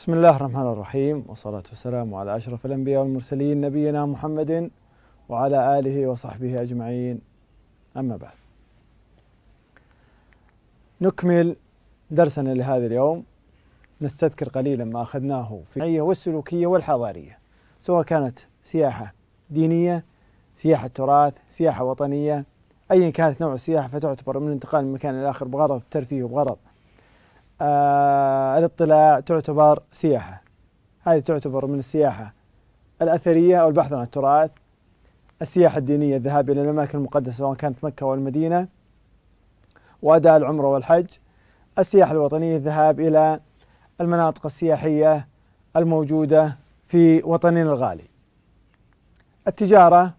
بسم الله الرحمن الرحيم والصلاة والسلام على أشرف الأنبياء والمرسلين نبينا محمد وعلى آله وصحبه أجمعين أما بعد نكمل درسنا لهذا اليوم نستذكر قليلا ما أخذناه في الشرعية والسلوكية والحضارية سواء كانت سياحة دينية سياحة تراث سياحة وطنية أيا كانت نوع السياحة فتعتبر من انتقال من مكان إلى آخر بغرض الترفيه وبغرض آه، الاطلاع تعتبر سياحة هذه تعتبر من السياحة الأثرية أو البحث عن التراث السياحة الدينية الذهاب إلى الأماكن المقدسة سواء كانت مكة أو المدينة وأداء العمرة والحج السياحة الوطنية الذهاب إلى المناطق السياحية الموجودة في وطننا الغالي التجارة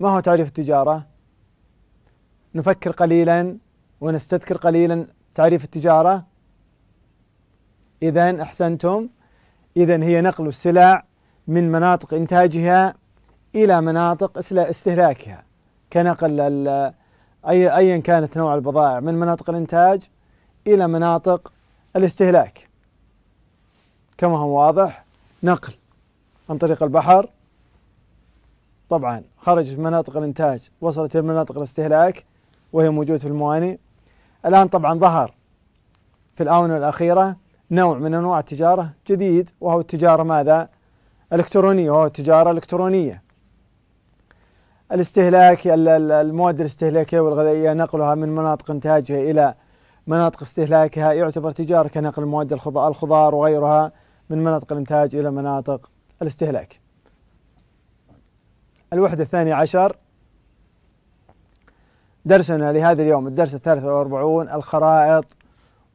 ما هو تعريف التجارة؟ نفكر قليلا ونستذكر قليلا تعريف التجارة إذا أحسنتم إذا هي نقل السلع من مناطق إنتاجها إلى مناطق استهلاكها كنقل أي أيا كانت نوع البضائع من مناطق الإنتاج إلى مناطق الاستهلاك كما هو واضح نقل عن طريق البحر طبعا خرجت من مناطق الإنتاج وصلت إلى مناطق الاستهلاك وهي موجودة في الموانئ الآن طبعا ظهر في الآونة الأخيرة نوع من انواع التجاره جديد وهو التجاره ماذا؟ الكترونيه وهو التجاره الالكترونيه. الاستهلاك المواد الاستهلاكيه والغذائيه نقلها من مناطق انتاجها الى مناطق استهلاكها يعتبر تجاره كنقل المواد الخضار وغيرها من مناطق الانتاج الى مناطق الاستهلاك. الوحده الثانيه عشر درسنا لهذا اليوم الدرس الثالث والأربعون الخرائط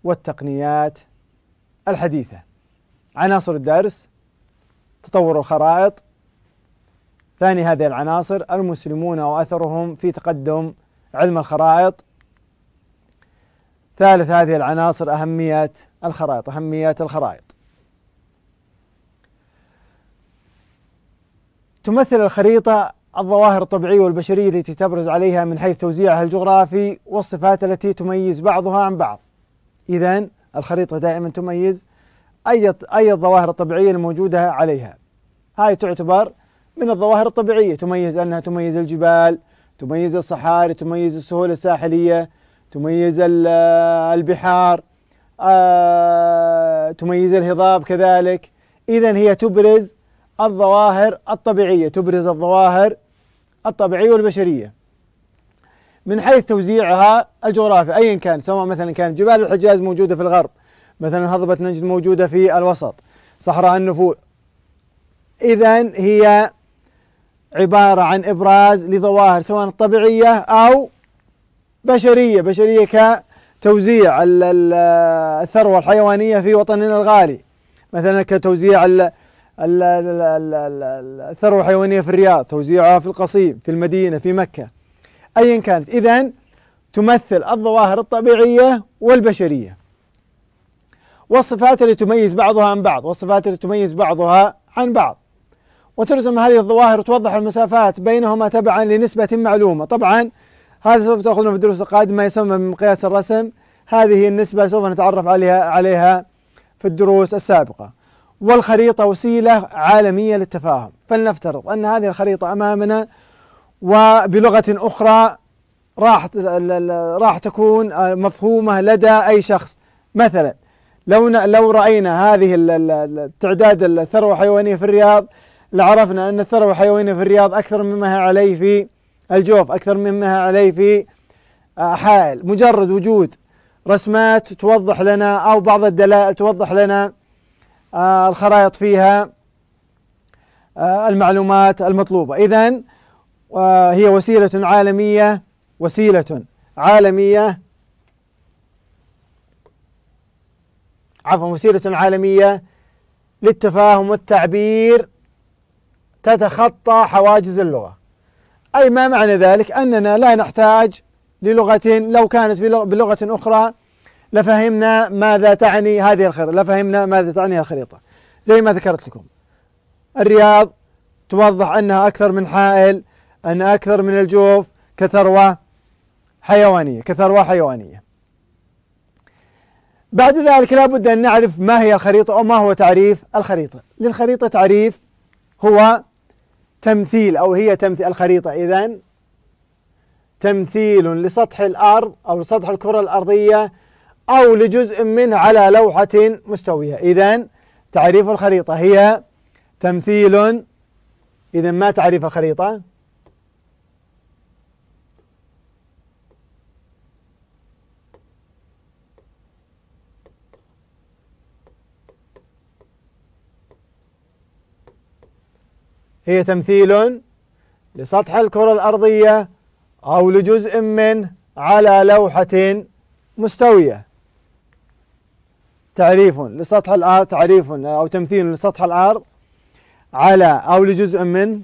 والتقنيات الحديثة عناصر الدرس تطور الخرائط ثاني هذه العناصر المسلمون وأثرهم في تقدم علم الخرائط ثالث هذه العناصر أهمية الخرائط أهمية الخرائط تمثل الخريطة الظواهر الطبيعية والبشرية التي تبرز عليها من حيث توزيعها الجغرافي والصفات التي تميز بعضها عن بعض إذا الخريطة دائما تميز أي أي الظواهر الطبيعية الموجودة عليها هاي تعتبر من الظواهر الطبيعية تميز أنها تميز الجبال تميز الصحاري تميز السهول الساحلية تميز البحار آه، تميز الهضاب كذلك إذا هي تبرز الظواهر الطبيعية تبرز الظواهر الطبيعية والبشرية من حيث توزيعها الجغرافي أيا كان سواء مثلا كان جبال الحجاز موجودة في الغرب مثلا هضبة نجد موجودة في الوسط صحراء النفور إذا هي عبارة عن إبراز لظواهر سواء طبيعية أو بشرية بشرية كتوزيع الثروة الحيوانية في وطننا الغالي مثلا كتوزيع الثروة الحيوانية في الرياض توزيعها في القصيم في المدينة في مكة أيا كانت إذا تمثل الظواهر الطبيعية والبشرية والصفات التي تميز بعضها عن بعض والصفات التي تميز بعضها عن بعض وترسم هذه الظواهر وتوضح المسافات بينهما تبعا لنسبة معلومة طبعا هذا سوف تأخذونه في الدروس القادمة ما يسمى بمقياس الرسم هذه النسبة سوف نتعرف عليها عليها في الدروس السابقة والخريطة وسيلة عالمية للتفاهم فلنفترض أن هذه الخريطة أمامنا وبلغة أخرى راح راح تكون آه، مفهومة لدى أي شخص مثلا لو لو رأينا هذه التعداد الثروة الحيوانية في الرياض لعرفنا أن الثروة الحيوانية في الرياض أكثر مما هي عليه في الجوف أكثر مما هي عليه في آه، حائل مجرد وجود رسمات توضح لنا أو بعض الدلائل توضح لنا آه، الخرائط فيها المعلومات المطلوبة إذا وهي وسيلة عالمية وسيلة عالمية عفوا وسيلة عالمية للتفاهم والتعبير تتخطى حواجز اللغة أي ما معنى ذلك أننا لا نحتاج للغة لو كانت بلغة أخرى لفهمنا ماذا تعني هذه الخريطة لفهمنا ماذا تعني الخريطة زي ما ذكرت لكم الرياض توضح أنها أكثر من حائل أن أكثر من الجوف كثروة حيوانية كثروة حيوانية بعد ذلك لابد أن نعرف ما هي الخريطة أو ما هو تعريف الخريطة للخريطة تعريف هو تمثيل أو هي تمثيل الخريطة إذا تمثيل لسطح الأرض أو لسطح الكرة الأرضية أو لجزء منه على لوحة مستوية إذا تعريف الخريطة هي تمثيل إذا ما تعريف الخريطة هي تمثيل لسطح الكرة الأرضية أو لجزء منه على لوحة مستوية تعريف لسطح الأرض تعريف أو تمثيل لسطح الأرض على أو لجزء من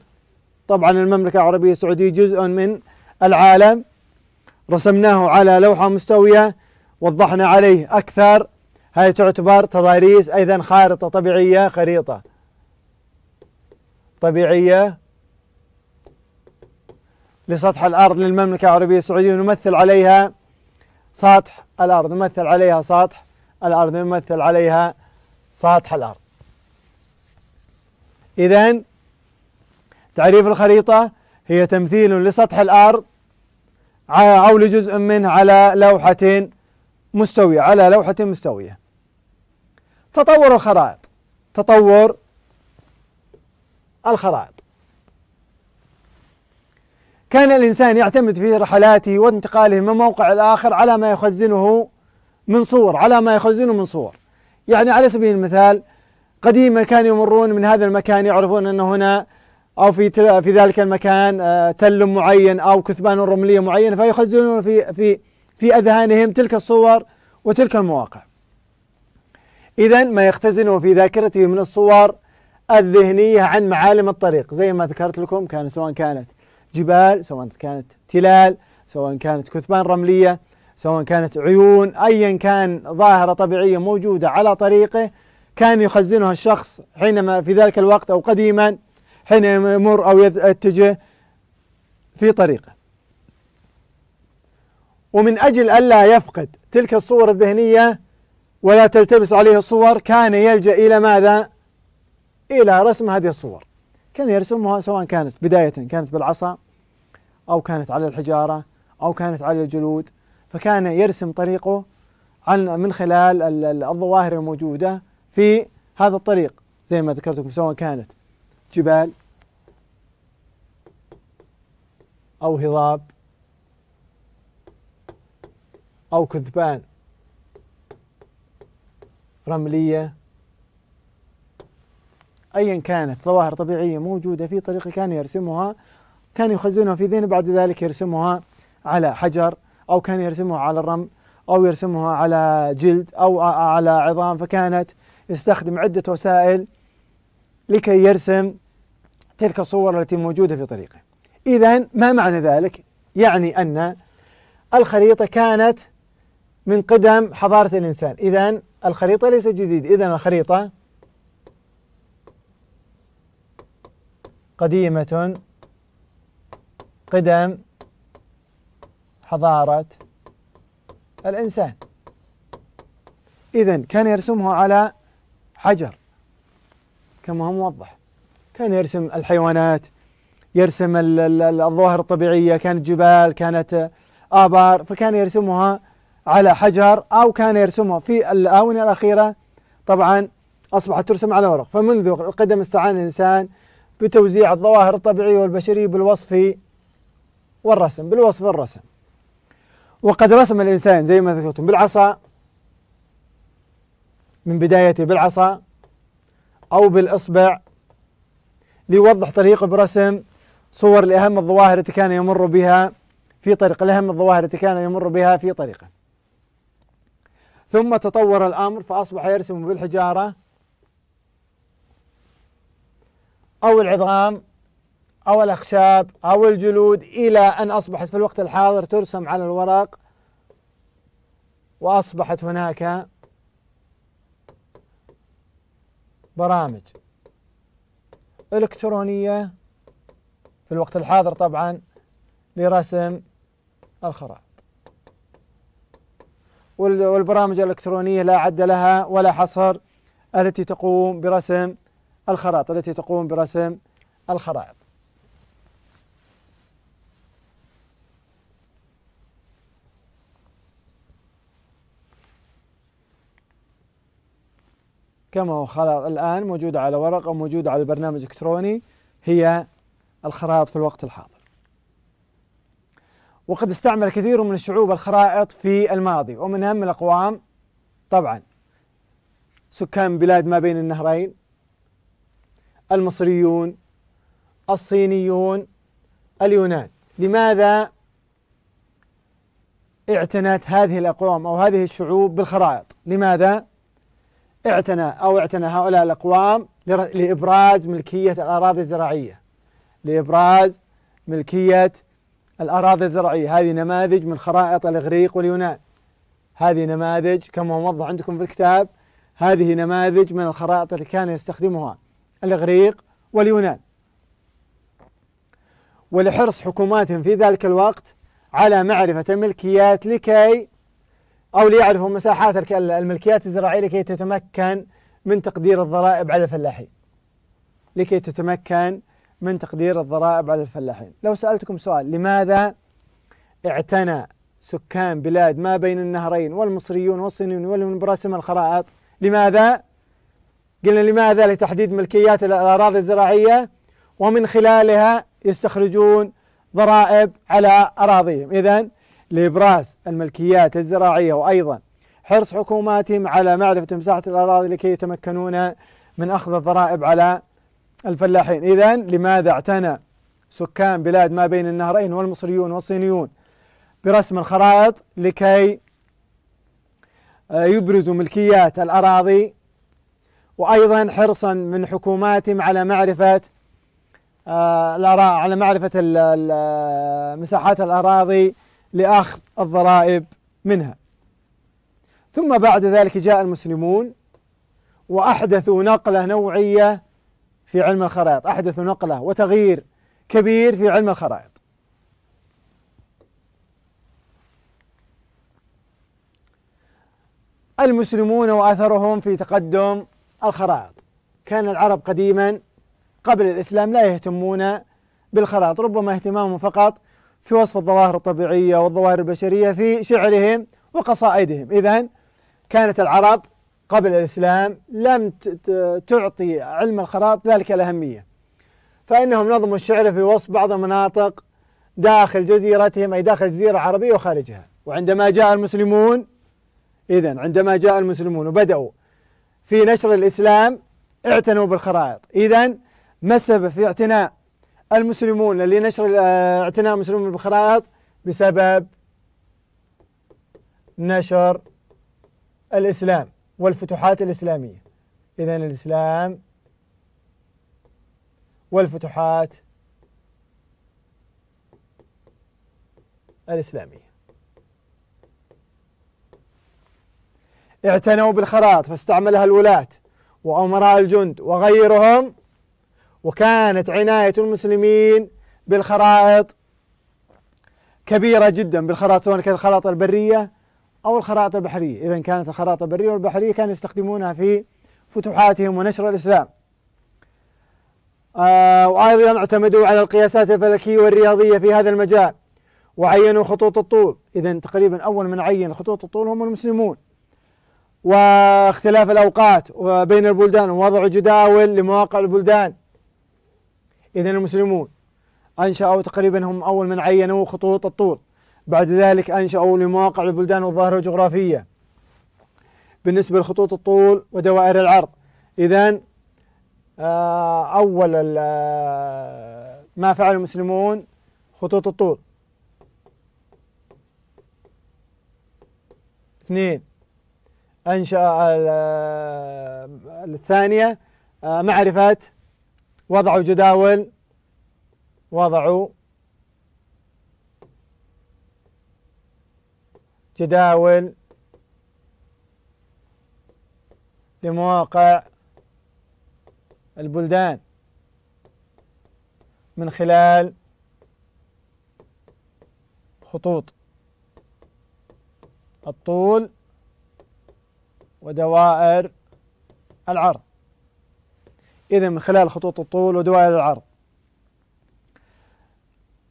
طبعا المملكة العربية السعودية جزء من العالم رسمناه على لوحة مستوية وضحنا عليه أكثر هذه تعتبر تضاريس أيضا خارطة طبيعية خريطة طبيعية لسطح الأرض للمملكة العربية السعودية نمثل عليها سطح الأرض نمثل عليها سطح الأرض نمثل عليها سطح الأرض إذا تعريف الخريطة هي تمثيل لسطح الأرض أو لجزء منه على لوحة مستوية على لوحة مستوية تطور الخرائط تطور الخرائط كان الإنسان يعتمد في رحلاته وانتقاله من موقع الآخر على ما يخزنه من صور على ما يخزنه من صور يعني على سبيل المثال قديما كانوا يمرون من هذا المكان يعرفون أن هنا أو في في ذلك المكان آه، تل معين أو كثبان رملية معينة فيخزنون في في في أذهانهم تلك الصور وتلك المواقع إذا ما يختزنه في ذاكرته من الصور الذهنية عن معالم الطريق زي ما ذكرت لكم كان سواء كانت جبال سواء كانت تلال سواء كانت كثبان رملية سواء كانت عيون أيا كان ظاهرة طبيعية موجودة على طريقه كان يخزنها الشخص حينما في ذلك الوقت أو قديما حينما يمر أو يتجه في طريقه ومن أجل ألا يفقد تلك الصور الذهنية ولا تلتبس عليه الصور كان يلجأ إلى ماذا؟ إلى رسم هذه الصور كان يرسمها سواء كانت بداية كانت بالعصا أو كانت على الحجارة أو كانت على الجلود فكان يرسم طريقه عن من خلال الظواهر الموجودة في هذا الطريق زي ما ذكرت لكم سواء كانت جبال أو هضاب أو كثبان رملية أيا كانت ظواهر طبيعية موجودة في طريقه كان يرسمها كان يخزنها في ذهنه بعد ذلك يرسمها على حجر أو كان يرسمها على الرمل أو يرسمها على جلد أو على عظام فكانت يستخدم عدة وسائل لكي يرسم تلك الصور التي موجودة في طريقه إذا ما معنى ذلك؟ يعني أن الخريطة كانت من قدم حضارة الإنسان إذا الخريطة ليست جديدة إذا الخريطة قديمة قدم حضارة الإنسان إذا كان يرسمه على حجر كما هو موضح كان يرسم الحيوانات يرسم الظواهر الطبيعية كانت جبال كانت آبار فكان يرسمها على حجر أو كان يرسمها في الآونة الأخيرة طبعا أصبحت ترسم على ورق فمنذ القدم استعان الإنسان بتوزيع الظواهر الطبيعية والبشرية بالوصف والرسم بالوصف والرسم وقد رسم الإنسان زي ما ذكرتم بالعصا من بدايته بالعصا أو بالإصبع ليوضح طريقه برسم صور لأهم الظواهر التي كان يمر بها في طريق لأهم الظواهر التي كان يمر بها في طريقه ثم تطور الأمر فأصبح يرسم بالحجارة أو العظام أو الأخشاب أو الجلود إلى أن أصبحت في الوقت الحاضر ترسم على الورق وأصبحت هناك برامج إلكترونية في الوقت الحاضر طبعا لرسم الخرائط والبرامج الإلكترونية لا عد لها ولا حصر التي تقوم برسم الخرائط التي تقوم برسم الخرائط كما هو خرائط الآن موجودة على ورق أو موجودة على البرنامج الإلكتروني هي الخرائط في الوقت الحاضر وقد استعمل كثير من الشعوب الخرائط في الماضي ومن أهم الأقوام طبعا سكان بلاد ما بين النهرين المصريون الصينيون اليونان لماذا اعتنت هذه الأقوام أو هذه الشعوب بالخرائط لماذا اعتنى أو اعتنى هؤلاء الأقوام لإبراز ملكية الأراضي الزراعية لإبراز ملكية الأراضي الزراعية هذه نماذج من خرائط الإغريق واليونان هذه نماذج كما هو موضح عندكم في الكتاب هذه نماذج من الخرائط التي كان يستخدمها الإغريق واليونان ولحرص حكوماتهم في ذلك الوقت على معرفة الملكيات لكي أو ليعرفوا مساحات الملكيات الزراعية لكي تتمكن من تقدير الضرائب على الفلاحين لكي تتمكن من تقدير الضرائب على الفلاحين لو سألتكم سؤال لماذا اعتنى سكان بلاد ما بين النهرين والمصريون والصينيون واليهود برسم الخرائط لماذا قلنا لماذا؟ لتحديد ملكيات الأراضي الزراعية ومن خلالها يستخرجون ضرائب على أراضيهم إذا لإبراز الملكيات الزراعية وأيضا حرص حكوماتهم على معرفة مساحة الأراضي لكي يتمكنون من أخذ الضرائب على الفلاحين إذا لماذا اعتنى سكان بلاد ما بين النهرين والمصريون والصينيون برسم الخرائط لكي آه، يبرزوا ملكيات الأراضي وأيضا حرصا من حكوماتهم على معرفة آه، الآراء على معرفة مساحات الأراضي لأخذ الضرائب منها ثم بعد ذلك جاء المسلمون وأحدثوا نقلة نوعية في علم الخرائط أحدثوا نقلة وتغيير كبير في علم الخرائط المسلمون وأثرهم في تقدم الخرائط كان العرب قديما قبل الإسلام لا يهتمون بالخرائط ربما اهتمامهم فقط في وصف الظواهر الطبيعية والظواهر البشرية في شعرهم وقصائدهم إذا كانت العرب قبل الإسلام لم تعطي علم الخرائط ذلك الأهمية فإنهم نظموا الشعر في وصف بعض المناطق داخل جزيرتهم أي داخل الجزيرة العربية وخارجها وعندما جاء المسلمون إذا عندما جاء المسلمون وبدأوا في نشر الإسلام اعتنوا بالخرائط إذا ما السبب في اعتناء المسلمون لنشر آه، اعتناء المسلمون بالخرائط بسبب نشر الإسلام والفتوحات الإسلامية إذا الإسلام والفتوحات الإسلامية اعتنوا بالخرائط فاستعملها الولاة وأمراء الجند وغيرهم وكانت عناية المسلمين بالخرائط كبيرة جدا بالخرائط سواء كانت الخرائط البرية أو الخرائط البحرية إذا كانت الخرائط البرية والبحرية كانوا يستخدمونها في فتوحاتهم ونشر الإسلام آه وأيضا اعتمدوا على القياسات الفلكية والرياضية في هذا المجال وعينوا خطوط الطول إذا تقريبا أول من عين خطوط الطول هم المسلمون واختلاف الأوقات بين البلدان ووضع جداول لمواقع البلدان إذا المسلمون أنشأوا تقريبا هم أول من عينوا خطوط الطول بعد ذلك أنشأوا لمواقع البلدان والظاهرة الجغرافية بالنسبة لخطوط الطول ودوائر العرض إذا آه، أول آه، ما فعل المسلمون خطوط الطول اثنين أنشأ الثانية آه، معرفة وضعوا جداول وضعوا جداول لمواقع البلدان من خلال خطوط الطول ودوائر العرض إذا من خلال خطوط الطول ودوائر العرض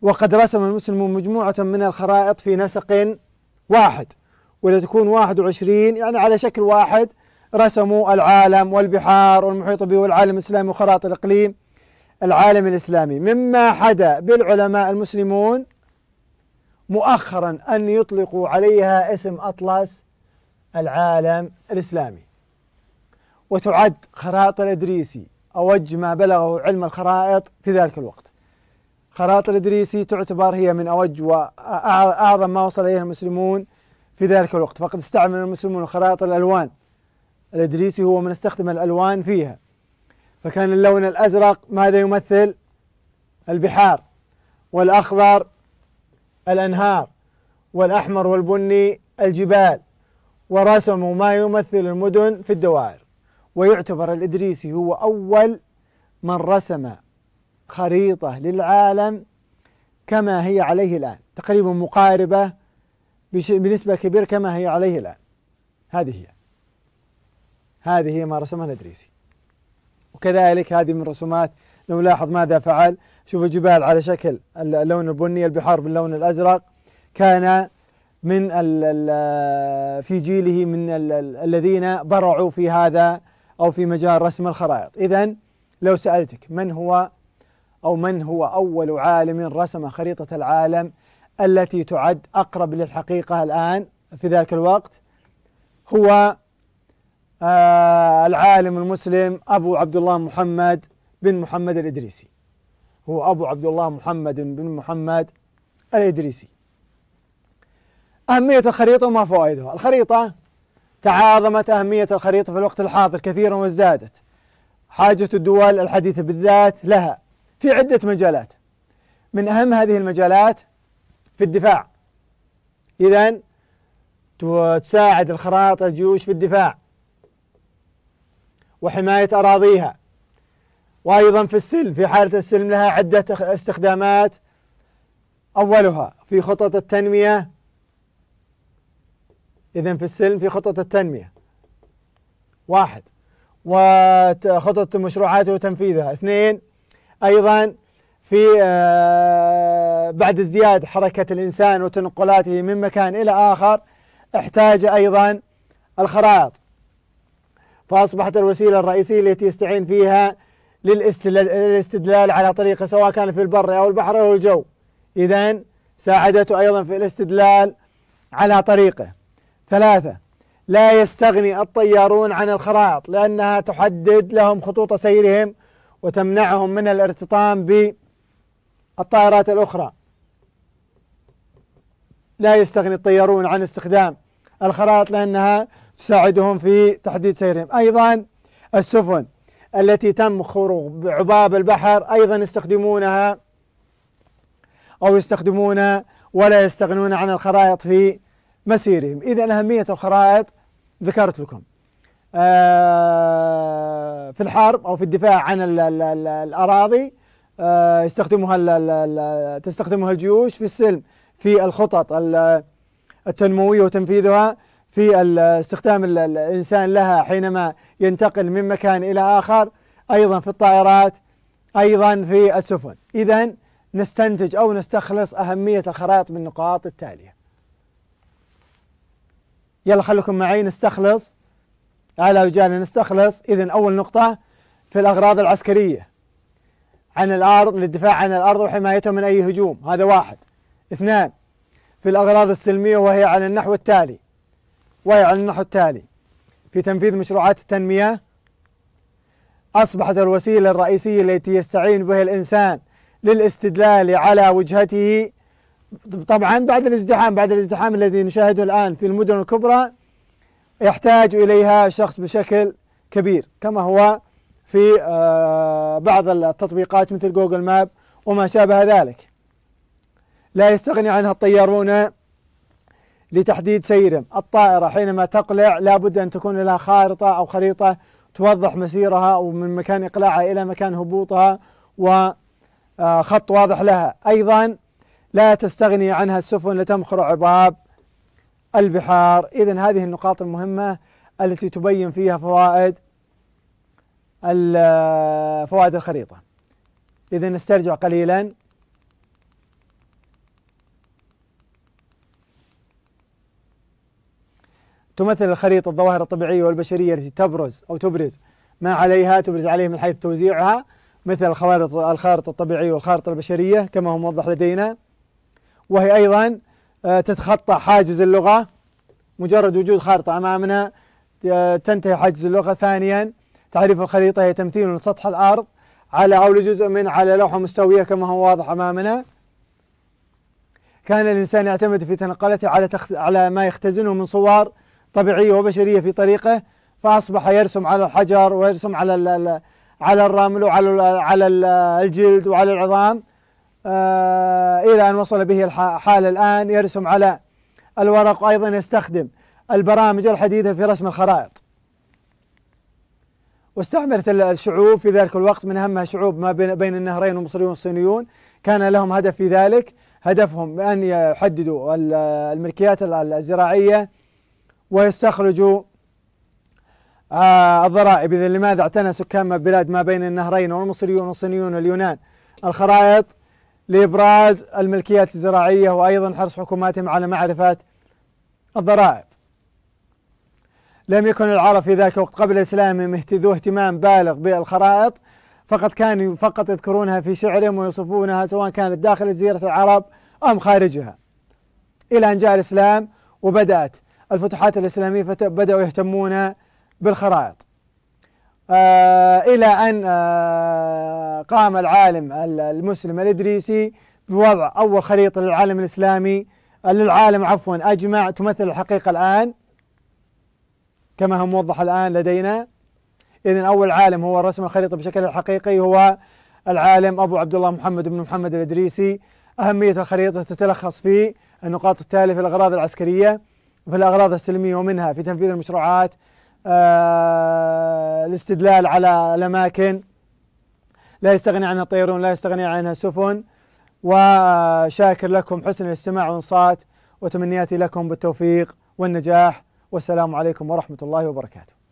وقد رسم المسلمون مجموعة من الخرائط في نسق واحد ولتكون 21 يعني على شكل واحد رسموا العالم والبحار والمحيط به والعالم الإسلامي وخرائط الإقليم العالم الإسلامي مما حدا بالعلماء المسلمون مؤخرا أن يطلقوا عليها اسم أطلس العالم الإسلامي وتعد خرائط الإدريسي أوج ما بلغه علم الخرائط في ذلك الوقت خرائط الإدريسي تعتبر هي من أوج وأعظم ما وصل إليه المسلمون في ذلك الوقت فقد استعمل المسلمون خرائط الألوان الإدريسي هو من استخدم الألوان فيها فكان اللون الأزرق ماذا يمثل؟ البحار والأخضر الأنهار والأحمر والبني الجبال ورسموا ما يمثل المدن في الدوائر ويعتبر الإدريسي هو أول من رسم خريطة للعالم كما هي عليه الآن تقريبا مقاربة بنسبة كبيرة كما هي عليه الآن هذه هي هذه هي ما رسمها الإدريسي وكذلك هذه من رسومات لو لاحظ ماذا فعل شوف الجبال على شكل اللون البني البحار باللون الأزرق كان من في جيله من الذين برعوا في هذا أو في مجال رسم الخرائط إذا لو سألتك من هو أو من هو أول عالم رسم خريطة العالم التي تعد أقرب للحقيقة الآن في ذلك الوقت هو آه العالم المسلم أبو عبد الله محمد بن محمد الإدريسي هو أبو عبد الله محمد بن محمد الإدريسي أهمية الخريطة وما فوائدها الخريطة تعاظمت أهمية الخريطة في الوقت الحاضر كثيرا وازدادت حاجة الدول الحديثة بالذات لها في عدة مجالات من أهم هذه المجالات في الدفاع إذا تساعد الخرائط الجيوش في الدفاع وحماية أراضيها وأيضا في السلم في حالة السلم لها عدة استخدامات أولها في خطط التنمية إذا في السلم في خطة التنمية واحد وخطط مشروعاته وتنفيذها اثنين أيضا في آه، بعد ازدياد حركة الإنسان وتنقلاته من مكان إلى آخر احتاج أيضا الخرائط فأصبحت الوسيلة الرئيسية التي يستعين فيها للاستدلال على طريقة سواء كان في البر أو البحر أو الجو إذا ساعدته أيضا في الاستدلال على طريقه ثلاثة لا يستغني الطيارون عن الخرائط لأنها تحدد لهم خطوط سيرهم وتمنعهم من الارتطام بالطائرات الأخرى لا يستغني الطيارون عن استخدام الخرائط لأنها تساعدهم في تحديد سيرهم أيضا السفن التي تم خروج عباب البحر أيضا يستخدمونها أو يستخدمون ولا يستغنون عن الخرائط في مسيرهم إذا أهمية الخرائط ذكرت لكم آه، في الحرب أو في الدفاع عن الأراضي آه، يستخدمها تستخدمها الجيوش في السلم في الخطط التنموية وتنفيذها في استخدام الإنسان لها حينما ينتقل من مكان إلى آخر أيضا في الطائرات أيضا في السفن إذا نستنتج أو نستخلص أهمية الخرائط من النقاط التالية يلا خليكم معي نستخلص على وجهنا نستخلص إذا أول نقطة في الأغراض العسكرية عن الأرض للدفاع عن الأرض وحمايتها من أي هجوم هذا واحد اثنان في الأغراض السلمية وهي على النحو التالي وهي على النحو التالي في تنفيذ مشروعات التنمية أصبحت الوسيلة الرئيسية التي يستعين بها الإنسان للاستدلال على وجهته طبعا بعد الازدحام بعد الازدحام الذي نشاهده الآن في المدن الكبرى يحتاج إليها الشخص بشكل كبير كما هو في آه، بعض التطبيقات مثل جوجل ماب وما شابه ذلك لا يستغني عنها الطيارون لتحديد سيرهم الطائرة حينما تقلع لابد أن تكون لها خارطة أو خريطة توضح مسيرها ومن مكان إقلاعها إلى مكان هبوطها وخط آه، واضح لها أيضا لا تستغني عنها السفن لتمخر عباب البحار إذا هذه النقاط المهمة التي تبين فيها فوائد فوائد الخريطة إذا نسترجع قليلا تمثل الخريطة الظواهر الطبيعية والبشرية التي تبرز أو تبرز ما عليها تبرز عليه من حيث توزيعها مثل الخوارط الخارطة الطبيعية والخارطة البشرية كما هو موضح لدينا وهي أيضا آه، تتخطى حاجز اللغة مجرد وجود خارطة أمامنا آه، تنتهي حاجز اللغة ثانيا تعريف الخريطة هي تمثيل لسطح الأرض على أو لجزء من على لوحة مستوية كما هو واضح أمامنا كان الإنسان يعتمد في تنقلته على تخز... على ما يختزنه من صور طبيعية وبشرية في طريقه فأصبح يرسم على الحجر ويرسم على ال... على الرمل وعلى على الجلد وعلى العظام آه، إلى أن وصل به الحال الآن يرسم على الورق وأيضا يستخدم البرامج الحديثة في رسم الخرائط واستعملت الشعوب في ذلك الوقت من أهمها شعوب ما بين النهرين المصريون والصينيون كان لهم هدف في ذلك هدفهم بان يحددوا الملكيات الزراعية ويستخرجوا آه، الضرائب إذا لماذا اعتنى سكان بلاد ما بين النهرين والمصريون والصينيون واليونان الخرائط لإبراز الملكيات الزراعية وأيضا حرص حكوماتهم على معرفة الضرائب لم يكن العرب في ذاك الوقت قبل إسلامهم ذو اهتمام بالغ بالخرائط فقد كانوا فقط يذكرونها في شعرهم ويصفونها سواء كانت داخل جزيرة العرب أم خارجها إلى أن جاء الإسلام وبدأت الفتوحات الإسلامية فبدأوا يهتمون بالخرائط آه، إلى أن آه، قام العالم المسلم الإدريسي بوضع أول خريطة للعالم الإسلامي للعالم عفوا أجمع تمثل الحقيقة الآن كما هو موضح الآن لدينا إذا أول عالم هو رسم الخريطة بشكلها الحقيقي هو العالم أبو عبد الله محمد بن محمد الإدريسي أهمية الخريطة تتلخص في النقاط التالية في الأغراض العسكرية في الأغراض السلمية ومنها في تنفيذ المشروعات آه، الاستدلال على الأماكن لا يستغني عنها طيرون لا يستغني عنها سفن وشاكر لكم حسن الاستماع والانصات وتمنياتي لكم بالتوفيق والنجاح والسلام عليكم ورحمة الله وبركاته